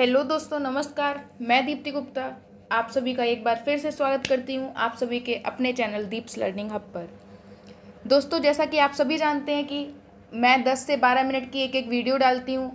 hello दोस्तों नमस्कार मैं दीप्ति गुप्ता आप सभी का एक बार फिर से स्वागत करती हूँ आप सभी के अपने चैनल दीप्स लर्निंग हब पर दोस्तों जैसा कि आप सभी जानते हैं कि मैं 10 से 12 मिनट की एक एक वीडियो डालती हूँ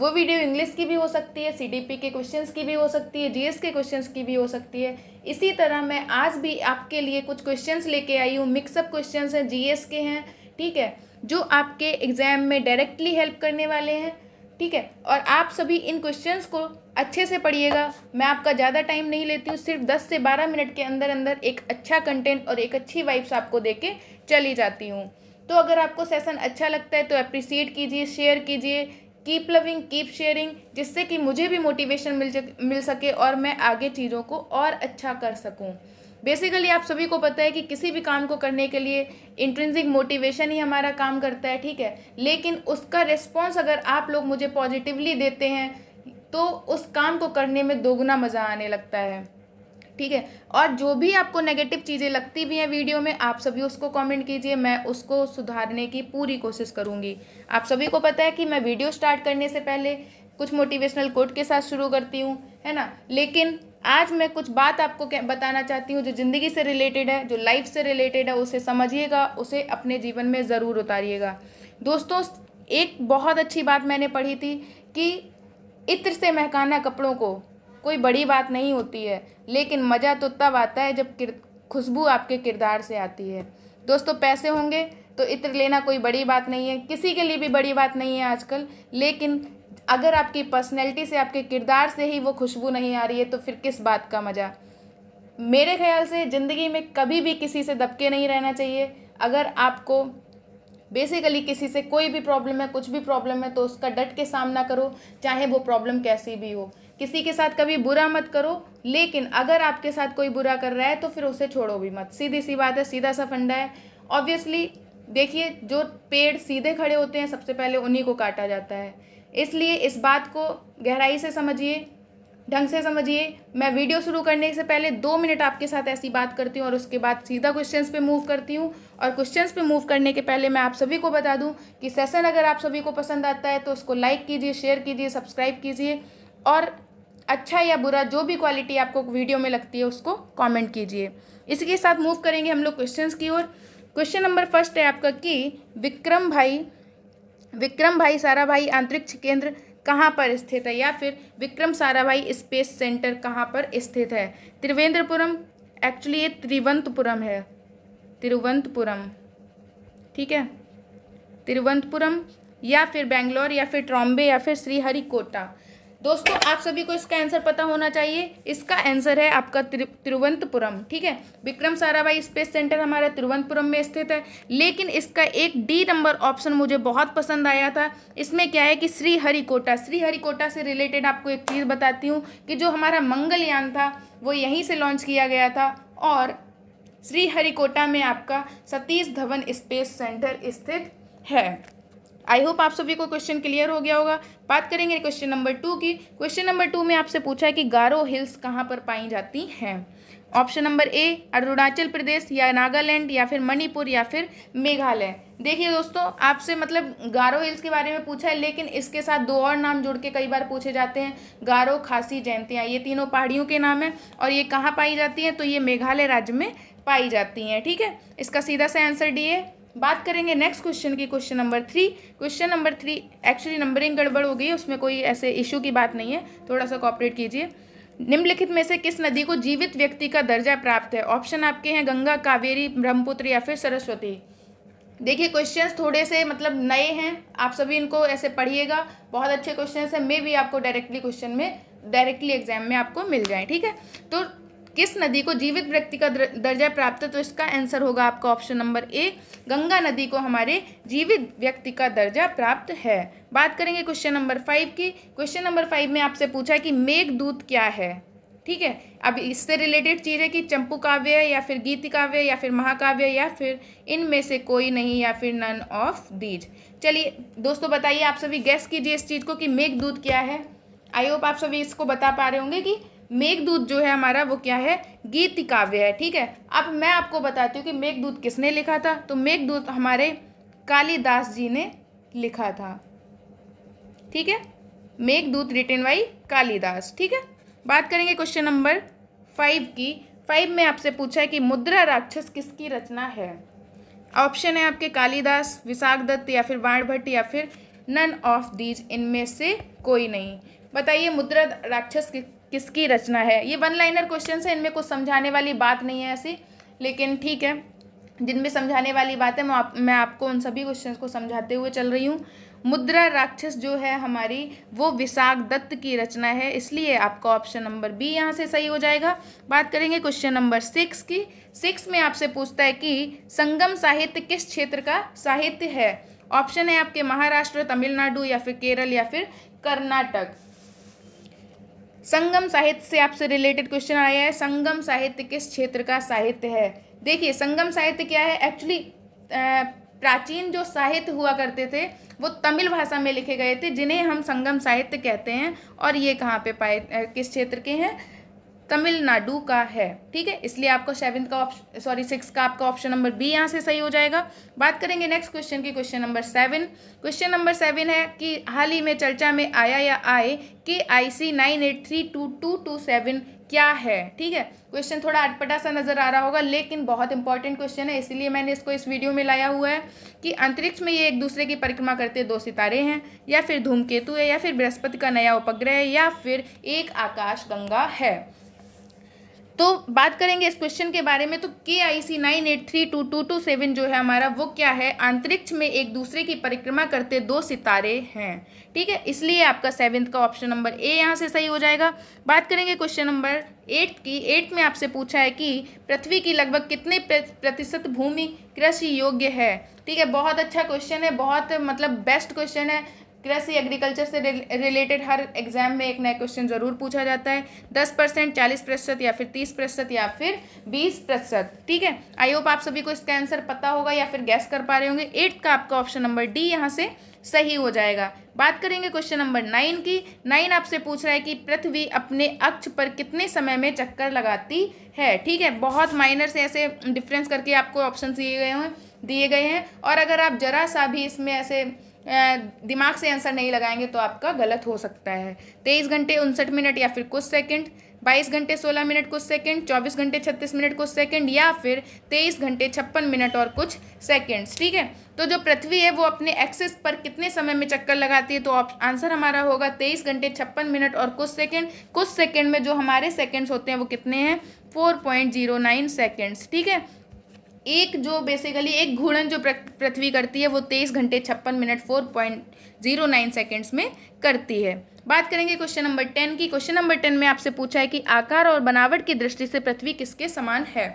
वो वीडियो इंग्लिश की भी हो सकती है सी के क्वेश्चंस की भी हो सकती है जी के क्वेश्चंस की भी हो सकती है इसी तरह मैं आज भी आपके लिए कुछ क्वेश्चंस लेके आई हूँ मिक्सअप क्वेश्चंस हैं जी के हैं ठीक है जो आपके एग्ज़ाम में डायरेक्टली हेल्प करने वाले हैं ठीक है और आप सभी इन क्वेश्चंस को अच्छे से पढ़िएगा मैं आपका ज़्यादा टाइम नहीं लेती हूँ सिर्फ 10 से 12 मिनट के अंदर अंदर एक अच्छा कंटेंट और एक अच्छी वाइब्स आपको दे के चली जाती हूँ तो अगर आपको सेशन अच्छा लगता है तो अप्रिसिएट कीजिए शेयर कीजिए कीप लविंग कीप शेयरिंग जिससे कि मुझे भी मोटिवेशन मिल मिल सके और मैं आगे चीज़ों को और अच्छा कर सकूँ बेसिकली आप सभी को पता है कि किसी भी काम को करने के लिए इंट्रेंसिक मोटिवेशन ही हमारा काम करता है ठीक है लेकिन उसका रिस्पॉन्स अगर आप लोग मुझे पॉजिटिवली देते हैं तो उस काम को करने में दोगुना मज़ा आने लगता है ठीक है और जो भी आपको नेगेटिव चीज़ें लगती भी हैं वीडियो में आप सभी उसको कमेंट कीजिए मैं उसको सुधारने की पूरी कोशिश करूँगी आप सभी को पता है कि मैं वीडियो स्टार्ट करने से पहले कुछ मोटिवेशनल कोट के साथ शुरू करती हूँ है ना लेकिन आज मैं कुछ बात आपको बताना चाहती हूँ जो ज़िंदगी से रिलेटेड है जो लाइफ से रिलेटेड है उसे समझिएगा उसे अपने जीवन में ज़रूर उतारिएगा दोस्तों एक बहुत अच्छी बात मैंने पढ़ी थी कि इत्र से महकाना कपड़ों को कोई बड़ी बात नहीं होती है लेकिन मज़ा तो तब आता है जब खुशबू आपके किरदार से आती है दोस्तों पैसे होंगे तो इत्र लेना कोई बड़ी बात नहीं है किसी के लिए भी बड़ी बात नहीं है आजकल लेकिन अगर आपकी पर्सनैलिटी से आपके किरदार से ही वो खुशबू नहीं आ रही है तो फिर किस बात का मज़ा मेरे ख्याल से ज़िंदगी में कभी भी किसी से दबके नहीं रहना चाहिए अगर आपको बेसिकली किसी से कोई भी प्रॉब्लम है कुछ भी प्रॉब्लम है तो उसका डट के सामना करो चाहे वो प्रॉब्लम कैसी भी हो किसी के साथ कभी बुरा मत करो लेकिन अगर आपके साथ कोई बुरा कर रहा है तो फिर उसे छोड़ो भी मत सीधी सी बात है सीधा सा फंडा है ऑब्वियसली देखिए जो पेड़ सीधे खड़े होते हैं सबसे पहले उन्हीं को काटा जाता है इसलिए इस बात को गहराई से समझिए ढंग से समझिए मैं वीडियो शुरू करने से पहले दो मिनट आपके साथ ऐसी बात करती हूँ और उसके बाद सीधा क्वेश्चंस पे मूव करती हूँ और क्वेश्चंस पे मूव करने के पहले मैं आप सभी को बता दूँ कि सेशन अगर आप सभी को पसंद आता है तो उसको लाइक कीजिए शेयर कीजिए सब्सक्राइब कीजिए और अच्छा या बुरा जो भी क्वालिटी आपको वीडियो में लगती है उसको कॉमेंट कीजिए इसी के साथ मूव करेंगे हम लोग क्वेश्चन की ओर क्वेश्चन नंबर फर्स्ट है आपका कि विक्रम भाई विक्रम भाई सारा भाई अंतरिक्ष केंद्र कहाँ पर स्थित है या फिर विक्रम साराभाई स्पेस सेंटर कहाँ पर स्थित है त्रिवेंद्रपुरम एक्चुअली ये त्रिवंतपुरम है तिरुवंतपुरम ठीक है तिरुवंतपुरम या फिर बेंगलोर या फिर ट्रॉम्बे या फिर श्रीहरिकोटा दोस्तों आप सभी को इसका आंसर पता होना चाहिए इसका आंसर है आपका तिरुवंतपुरम ठीक है विक्रम साराभाई स्पेस सेंटर हमारा तिरुवंतपुरम में स्थित है लेकिन इसका एक डी नंबर ऑप्शन मुझे बहुत पसंद आया था इसमें क्या है कि श्रीहरिकोटा श्रीहरिकोटा से रिलेटेड आपको एक चीज़ बताती हूँ कि जो हमारा मंगलयान था वो यहीं से लॉन्च किया गया था और श्रीहरिकोटा में आपका सतीश धवन स्पेस सेंटर स्थित है आई होप आप सभी को क्वेश्चन क्लियर हो गया होगा बात करेंगे क्वेश्चन नंबर टू की क्वेश्चन नंबर टू में आपसे पूछा है कि गारो हिल्स कहाँ पर पाई जाती हैं option number A Arunachal Pradesh या नागालैंड या फिर मणिपुर या फिर मेघालय देखिए दोस्तों आपसे मतलब गारो हिल्स के बारे में पूछा है लेकिन इसके साथ दो और नाम जुड़ के कई बार पूछे जाते हैं गारो खासी जयंतियाँ ये तीनों पहाड़ियों के नाम हैं और ये कहाँ पाई जाती हैं तो ये मेघालय राज्य में पाई जाती हैं ठीक है इसका सीधा सा आंसर डी है बात करेंगे नेक्स्ट क्वेश्चन की question number three question number three actually numbering गड़बड़ हो गई है उसमें कोई ऐसे इशू की बात नहीं है थोड़ा सा कॉपरेट कीजिए निम्नलिखित में से किस नदी को जीवित व्यक्ति का दर्जा प्राप्त है ऑप्शन आपके हैं गंगा कावेरी ब्रह्मपुत्र या फिर सरस्वती देखिए क्वेश्चंस थोड़े से मतलब नए हैं आप सभी इनको ऐसे पढ़िएगा बहुत अच्छे क्वेश्चन हैं मे भी आपको डायरेक्टली क्वेश्चन में डायरेक्टली एग्जाम में आपको मिल जाए ठीक है तो किस नदी को जीवित व्यक्ति का दर्जा प्राप्त है तो इसका आंसर होगा आपका ऑप्शन नंबर ए गंगा नदी को हमारे जीवित व्यक्ति का दर्जा प्राप्त है बात करेंगे क्वेश्चन नंबर फाइव की क्वेश्चन नंबर फाइव में आपसे पूछा कि मेघदूत क्या है ठीक है अब इससे रिलेटेड चीज़ है कि चंपू काव्य या फिर गीति काव्य या फिर महाकाव्य या फिर इनमें से कोई नहीं या फिर नन ऑफ दीज चलिए दोस्तों बताइए आप सभी गैस कीजिए इस चीज़ को कि मेघदूत क्या है आई होप आप सभी इसको बता पा रहे होंगे कि मेघदूत जो है हमारा वो क्या है गीति काव्य है ठीक है अब मैं आपको बताती हूँ कि मेघदूत किसने लिखा था तो मेघदूत हमारे कालिदास जी ने लिखा था ठीक है मेघदूत रिटेन बाई कालिदास ठीक है बात करेंगे क्वेश्चन नंबर फाइव की फाइव में आपसे पूछा है कि मुद्रा राक्षस किसकी रचना है ऑप्शन है आपके कालिदास विशाख दत्त या फिर बाण भट्ट या फिर नन ऑफ दीज इनमें से कोई नहीं बताइए मुद्रा राक्षस किसकी रचना है ये वन लाइनर क्वेश्चन है इनमें कुछ समझाने वाली बात नहीं है ऐसी लेकिन ठीक है जिनमें समझाने वाली बात है मैं आप मैं आपको उन सभी क्वेश्चंस को समझाते हुए चल रही हूँ मुद्रा राक्षस जो है हमारी वो विशाख दत्त की रचना है इसलिए आपका ऑप्शन नंबर बी यहाँ से सही हो जाएगा बात करेंगे क्वेश्चन नंबर सिक्स की सिक्स में आपसे पूछता है कि संगम साहित्य किस क्षेत्र का साहित्य है ऑप्शन है आपके महाराष्ट्र तमिलनाडु या फिर केरल या फिर कर्नाटक संगम साहित्य से आपसे रिलेटेड क्वेश्चन आया है संगम साहित्य किस क्षेत्र का साहित्य है देखिए संगम साहित्य क्या है एक्चुअली प्राचीन जो साहित्य हुआ करते थे वो तमिल भाषा में लिखे गए थे जिन्हें हम संगम साहित्य कहते हैं और ये कहाँ पे पाए किस क्षेत्र के हैं तमिलनाडु का है ठीक है इसलिए आपका सेवन का ऑप्शन सॉरी सिक्स का आपका ऑप्शन नंबर बी यहाँ से सही हो जाएगा बात करेंगे नेक्स्ट क्वेश्चन की question number seven question number seven है कि हाल ही में चर्चा में आया या आए K I C nine eight three two two two seven क्या है ठीक है क्वेश्चन थोड़ा अटपटा सा नज़र आ रहा होगा लेकिन बहुत इंपॉर्टेंट क्वेश्चन है इसीलिए मैंने इसको इस वीडियो में लाया हुआ है कि अंतरिक्ष में ये एक दूसरे की परिक्रमा करते दो सितारे हैं या फिर धूमकेतु है या फिर बृहस्पति का नया उपग्रह है या फिर एक आकाश गंगा है तो बात करेंगे इस क्वेश्चन के बारे में तो K I C nine eight three two two two seven जो है हमारा वो क्या है अंतरिक्ष में एक दूसरे की परिक्रमा करते दो सितारे हैं ठीक है इसलिए आपका सेवन्थ का ऑप्शन नंबर ए यहाँ से सही हो जाएगा बात करेंगे क्वेश्चन नंबर एट की एट में आपसे पूछा है कि पृथ्वी की लगभग कितने प्रतिशत भूमि कृषि योग्य है ठीक है बहुत अच्छा क्वेश्चन है बहुत मतलब बेस्ट क्वेश्चन है कृषि एग्रीकल्चर से रिलेटेड हर एग्जाम में एक नया क्वेश्चन जरूर पूछा जाता है दस परसेंट चालीस प्रतिशत या फिर तीस प्रतिशत या फिर बीस प्रतिशत ठीक है आई होप आप सभी को इसका आंसर पता होगा या फिर गैस कर पा रहे होंगे एट्थ का आपका ऑप्शन नंबर डी यहाँ से सही हो जाएगा बात करेंगे क्वेश्चन नंबर नाइन की नाइन आपसे पूछ रहा है कि पृथ्वी अपने अक्ष पर कितने समय में चक्कर लगाती है ठीक है बहुत माइनर से ऐसे डिफरेंस करके आपको ऑप्शन दिए गए हैं दिए गए हैं और अगर आप जरा सा भी इसमें ऐसे दिमाग से आंसर नहीं लगाएंगे तो आपका गलत हो सकता है तेईस घंटे उनसठ मिनट या फिर कुछ सेकंड बाईस घंटे सोलह मिनट कुछ सेकंड चौबीस घंटे छत्तीस मिनट कुछ सेकंड या फिर तेईस घंटे छप्पन मिनट और कुछ सेकंड्स ठीक है तो जो पृथ्वी है वो अपने एक्सेस पर कितने समय में चक्कर लगाती है तो आंसर हमारा होगा तेईस घंटे छप्पन मिनट और कुछ सेकंड कुछ सेकंड में जो हमारे सेकेंड्स होते हैं वो कितने हैं four point zero nine seconds ठीक है एक जो बेसिकली एक घूर्णन जो पृथ्वी करती है वो तेईस घंटे छप्पन minute four point zero nine seconds में करती है बात करेंगे क्वेश्चन नंबर टेन की क्वेश्चन नंबर टेन में आपसे पूछा है कि आकार और बनावट की दृष्टि से पृथ्वी किसके समान है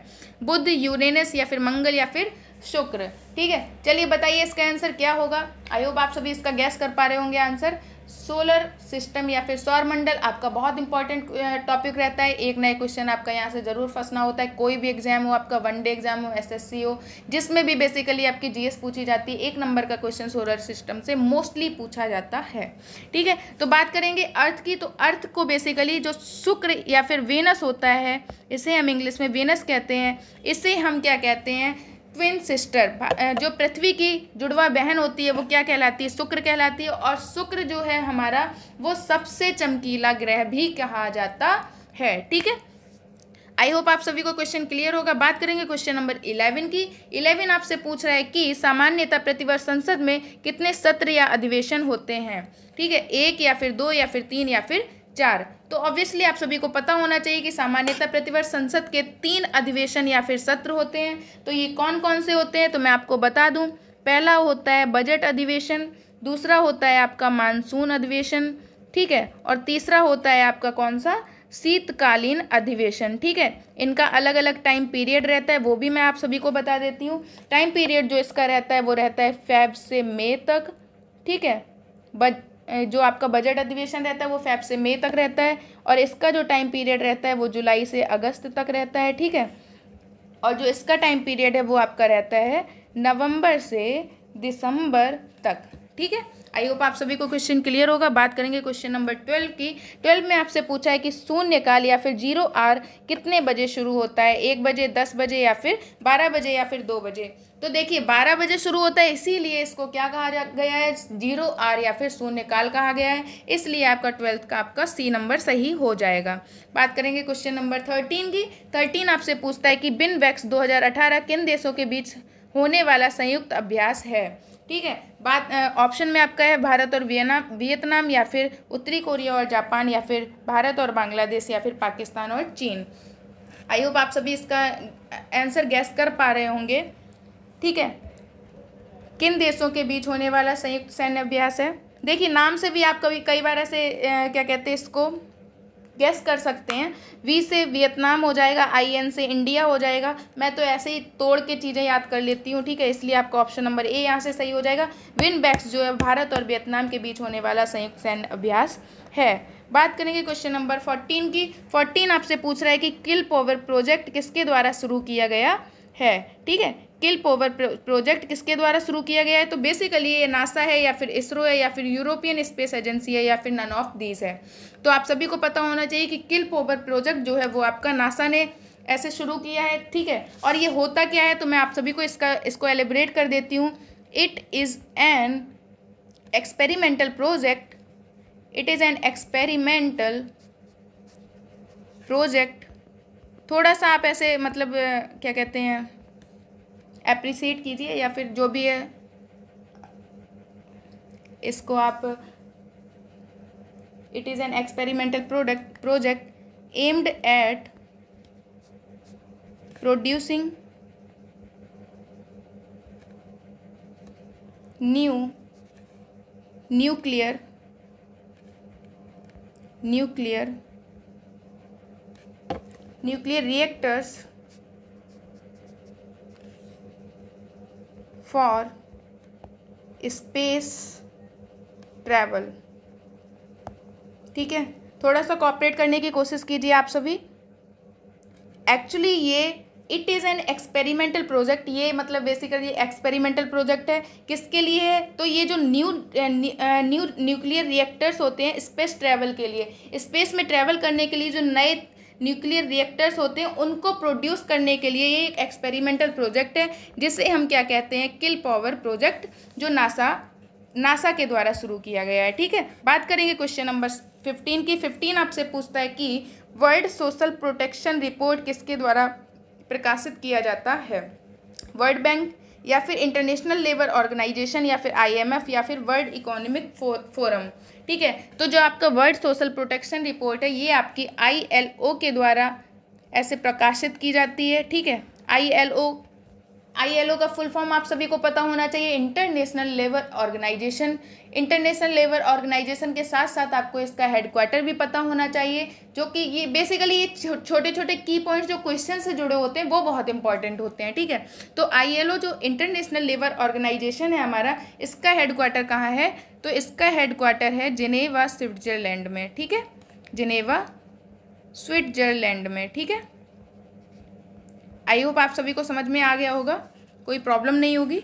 बुद्ध यूरेनस या फिर मंगल या फिर शुक्र ठीक है चलिए बताइए इसका आंसर क्या होगा आई होप आप सभी इसका गैस कर पा रहे होंगे आंसर सोलर सिस्टम या फिर सौर मंडल आपका बहुत इंपॉर्टेंट टॉपिक रहता है एक नए क्वेश्चन आपका यहाँ से ज़रूर फंसना होता है कोई भी एग्जाम हो आपका वन डे एग्जाम हो एसएससी हो जिसमें भी बेसिकली आपकी जीएस पूछी जाती है एक नंबर का क्वेश्चन सोलर सिस्टम से मोस्टली पूछा जाता है ठीक है तो बात करेंगे अर्थ की तो अर्थ को बेसिकली जो शुक्र या फिर वेनस होता है इसे हम इंग्लिश में वेनस कहते हैं इसे हम क्या कहते हैं ट्विन सिस्टर जो पृथ्वी की जुड़वा बहन होती है वो क्या कहलाती है शुक्र कहलाती है और शुक्र जो है हमारा वो सबसे चमकीला ग्रह भी कहा जाता है ठीक है आई होप आप सभी को क्वेश्चन क्लियर होगा बात करेंगे क्वेश्चन नंबर इलेवन की इलेवन आपसे पूछ रहा है कि सामान्यतः प्रतिवर्ष संसद में कितने सत्र या अधिवेशन होते हैं ठीक है एक या फिर दो या फिर तीन या फिर चार तो ऑब्वियसली आप सभी को पता होना चाहिए कि सामान्यतः प्रतिवर्ष संसद के तीन अधिवेशन या फिर सत्र होते हैं तो ये कौन कौन से होते हैं तो मैं आपको बता दूं पहला होता है बजट अधिवेशन दूसरा होता है आपका मानसून अधिवेशन ठीक है और तीसरा होता है आपका कौन सा शीतकालीन अधिवेशन ठीक है इनका अलग अलग टाइम पीरियड रहता है वो भी मैं आप सभी को बता देती हूँ टाइम पीरियड जो इसका रहता है वो रहता है फेब से मई तक ठीक है बज जो आपका बजट अधिवेशन रहता है वो फैब से मई तक रहता है और इसका जो टाइम पीरियड रहता है वो जुलाई से अगस्त तक रहता है ठीक है और जो इसका टाइम पीरियड है वो आपका रहता है नवंबर से दिसंबर तक ठीक है आई होप आप सभी को क्वेश्चन क्लियर होगा बात करेंगे क्वेश्चन नंबर ट्वेल्व की ट्वेल्व में आपसे पूछा है कि शून्यकाल या फिर जीरो आर कितने बजे शुरू होता है एक बजे दस बजे या फिर बारह बजे या फिर दो बजे तो देखिए बारह बजे शुरू होता है इसीलिए इसको क्या कहा गया है जीरो आर या फिर शून्यकाल कहा गया है इसलिए आपका ट्वेल्थ का आपका सी नंबर सही हो जाएगा बात करेंगे क्वेश्चन नंबर थर्टीन की थर्टीन आपसे पूछता है कि बिन वैक्स दो किन देशों के बीच होने वाला संयुक्त अभ्यास है ठीक है बात ऑप्शन में आपका है भारत और वियना वियतनाम या फिर उत्तरी कोरिया और जापान या फिर भारत और बांग्लादेश या फिर पाकिस्तान और चीन आई होप आप सभी इसका आंसर गैस कर पा रहे होंगे ठीक है किन देशों के बीच होने वाला संयुक्त सैन्य अभ्यास है देखिए नाम से भी आप कभी कई बार ऐसे क्या कहते हैं इसको गेस कर सकते हैं वी से वियतनाम हो जाएगा आई एन से इंडिया हो जाएगा मैं तो ऐसे ही तोड़ के चीज़ें याद कर लेती हूँ ठीक है इसलिए आपका ऑप्शन नंबर ए यहाँ से सही हो जाएगा विन बैक्स जो है भारत और वियतनाम के बीच होने वाला संयुक्त सैन्य अभ्यास है बात करेंगे क्वेश्चन नंबर फोर्टीन की फोर्टीन आपसे पूछ रहा है कि किल पावर प्रोजेक्ट किसके द्वारा शुरू किया गया है ठीक है किल पोवर प्रोजेक्ट किसके द्वारा शुरू किया गया है तो बेसिकली ये नासा है या फिर इसरो है या फिर यूरोपियन स्पेस एजेंसी है या फिर नन ऑफ दीज है तो आप सभी को पता होना चाहिए कि किल पोवर प्रोजेक्ट जो है वो आपका नासा ने ऐसे शुरू किया है ठीक है और ये होता क्या है तो मैं आप सभी को इसका इसको एलिब्रेट कर देती हूँ it is an experimental project it is an experimental project थोड़ा सा आप ऐसे मतलब क्या कहते हैं अप्रिसिएट कीजिए या फिर जो भी है इसको आप it is an experimental product project aimed at producing new nuclear nuclear nuclear reactors for space travel ठीक है थोड़ा सा कॉपरेट करने की कोशिश कीजिए आप सभी एक्चुअली ये it is an experimental project ये मतलब बेसिकली एक्सपेरिमेंटल प्रोजेक्ट है किसके लिए है तो ये जो न्यू न्यू न्यूक्लियर रिएक्टर्स होते हैं स्पेस ट्रैवल के लिए स्पेस में ट्रैवल करने के लिए जो नए न्यूक्लियर रिएक्टर्स होते हैं उनको प्रोड्यूस करने के लिए ये एक एक्सपेरिमेंटल प्रोजेक्ट है जिसे हम क्या कहते हैं किल पावर प्रोजेक्ट जो नासा नासा के द्वारा शुरू किया गया है ठीक है बात करेंगे क्वेश्चन नंबर फिफ्टीन की फिफ्टीन आपसे पूछता है कि वर्ल्ड सोशल प्रोटेक्शन रिपोर्ट किसके द्वारा प्रकाशित किया जाता है वर्ल्ड बैंक या फिर इंटरनेशनल लेबर ऑर्गेनाइजेशन या फिर आईएमएफ या फिर वर्ल्ड इकोनॉमिक फोरम ठीक है तो जो आपका वर्ल्ड सोशल प्रोटेक्शन रिपोर्ट है ये आपकी आई के द्वारा ऐसे प्रकाशित की जाती है ठीक है आई आईएलओ का फुल फॉर्म आप सभी को पता होना चाहिए international labour organisation international labour organisation के साथ साथ आपको इसका हेडक्वार्टर भी पता होना चाहिए जो कि ये बेसिकली ये छोटे छोटे की पॉइंट्स जो क्वेश्चन से जुड़े होते हैं वो बहुत इंपॉर्टेंट होते हैं ठीक है तो आईएलओ जो इंटरनेशनल लेबर ऑर्गेनाइजेशन है हमारा इसका हेडक्वार्टर कहाँ है तो इसका हेडक्वार्टर है जिनेवा स्विट्जरलैंड में ठीक है जिनेवा स्विट्जरलैंड में ठीक है आई होप आप सभी को समझ में आ गया होगा कोई प्रॉब्लम नहीं होगी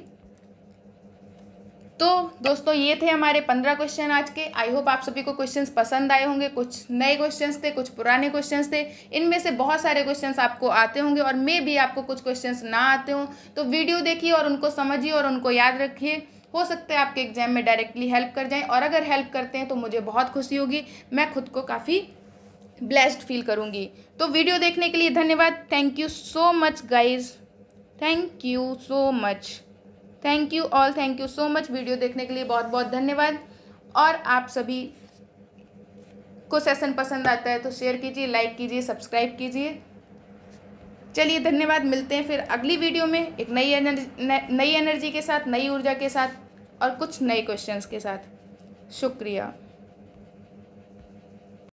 तो दोस्तों ये थे हमारे पंद्रह क्वेश्चन आज के आई होप आप सभी को क्वेश्चंस पसंद आए होंगे कुछ नए क्वेश्चंस थे कुछ पुराने क्वेश्चंस थे इनमें से बहुत सारे क्वेश्चंस आपको आते होंगे और मे भी आपको कुछ क्वेश्चंस ना आते हों तो वीडियो देखिए और उनको समझिए और उनको याद रखिए हो सकता है आपके एग्जाम में डायरेक्टली हेल्प कर जाएँ और अगर हेल्प करते हैं तो मुझे बहुत खुशी होगी मैं खुद को काफ़ी ब्लेस्ड फील करूँगी तो वीडियो देखने के लिए धन्यवाद thank you so much guys thank you so much thank you all thank you so much video देखने के लिए बहुत बहुत धन्यवाद और आप सभी को सेशन पसंद आता है तो शेयर कीजिए लाइक कीजिए सब्सक्राइब कीजिए चलिए धन्यवाद मिलते हैं फिर अगली वीडियो में एक नई एनर्जी नई एनर्जी के साथ नई ऊर्जा के साथ और कुछ नए क्वेश्चंस के साथ शुक्रिया